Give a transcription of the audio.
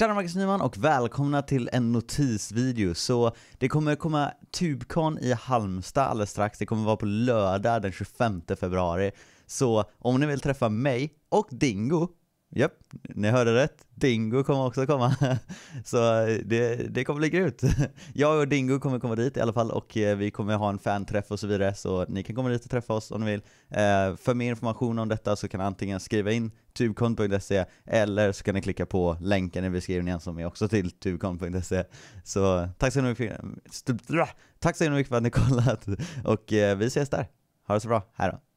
Tjena Marcus Nyman och välkomna till en notisvideo. Så det kommer komma Tubcon i Halmstad alldeles strax. Det kommer vara på lördag den 25 februari. Så om ni vill träffa mig och Dingo Japp, ni hörde rätt. Dingo kommer också komma. Så eh, det, det kommer bli grymt. Jag och Dingo kommer komma dit i alla fall och eh, vi kommer ha en fanträff och så vidare. Så ni kan komma dit och träffa oss om ni vill. Eh, för mer information om detta så kan ni antingen skriva in tubecon.se eller så kan ni klicka på länken i beskrivningen som är också till tubecon.se. Så tack så mycket, tack så mycket för att ni kollat och vi ses där. Ha det så bra, hej då.